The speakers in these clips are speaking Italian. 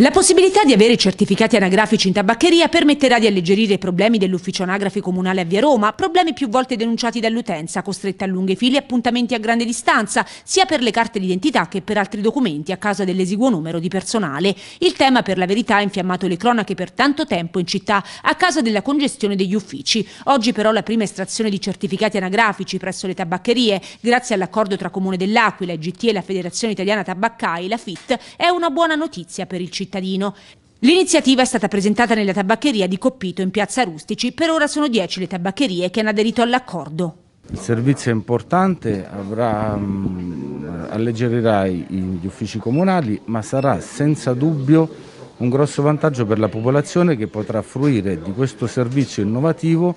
La possibilità di avere certificati anagrafici in tabaccheria permetterà di alleggerire i problemi dell'ufficio anagrafi comunale a Via Roma, problemi più volte denunciati dall'utenza, costretta a lunghe file e appuntamenti a grande distanza, sia per le carte d'identità che per altri documenti a causa dell'esiguo numero di personale. Il tema per la verità ha infiammato le cronache per tanto tempo in città a causa della congestione degli uffici. Oggi però la prima estrazione di certificati anagrafici presso le tabaccherie, grazie all'accordo tra Comune dell'Aquila, GT e la Federazione Italiana Tabaccai, la FIT, è una buona notizia per il cittadino cittadino. L'iniziativa è stata presentata nella tabaccheria di Coppito in Piazza Rustici. Per ora sono 10 le tabaccherie che hanno aderito all'accordo. Il servizio è importante, avrà, mm, alleggerirà gli uffici comunali, ma sarà senza dubbio un grosso vantaggio per la popolazione che potrà fruire di questo servizio innovativo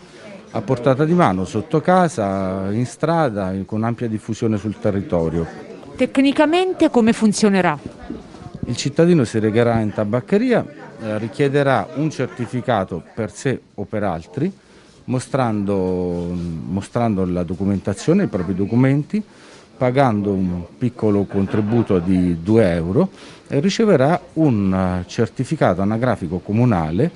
a portata di mano, sotto casa, in strada, con ampia diffusione sul territorio. Tecnicamente come funzionerà? Il cittadino si recherà in tabaccheria, eh, richiederà un certificato per sé o per altri, mostrando, mostrando la documentazione, i propri documenti, pagando un piccolo contributo di 2 euro e riceverà un eh, certificato anagrafico comunale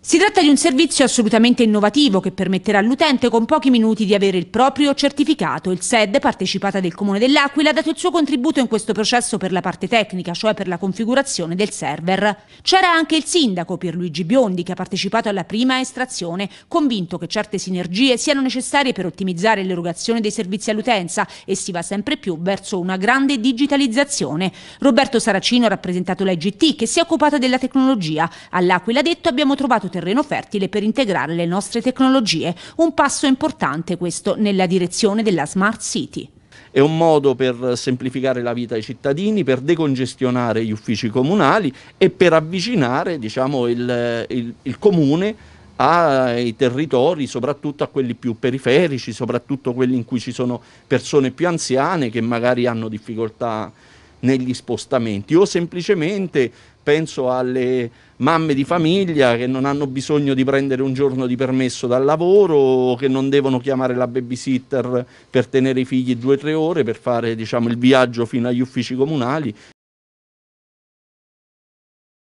si tratta di un servizio assolutamente innovativo che permetterà all'utente con pochi minuti di avere il proprio certificato. Il SED, partecipata del Comune dell'Aquila, ha dato il suo contributo in questo processo per la parte tecnica, cioè per la configurazione del server. C'era anche il sindaco Pierluigi Biondi che ha partecipato alla prima estrazione, convinto che certe sinergie siano necessarie per ottimizzare l'erogazione dei servizi all'utenza e si va sempre più verso una grande digitalizzazione. Roberto Saracino ha rappresentato l'IGT che si è occupata della tecnologia. All'Aquila detto abbiamo trovato trovato terreno fertile per integrare le nostre tecnologie, un passo importante questo nella direzione della Smart City. È un modo per semplificare la vita ai cittadini, per decongestionare gli uffici comunali e per avvicinare diciamo, il, il, il comune ai territori, soprattutto a quelli più periferici, soprattutto quelli in cui ci sono persone più anziane che magari hanno difficoltà negli spostamenti o semplicemente penso alle mamme di famiglia che non hanno bisogno di prendere un giorno di permesso dal lavoro, che non devono chiamare la babysitter per tenere i figli due o tre ore per fare diciamo, il viaggio fino agli uffici comunali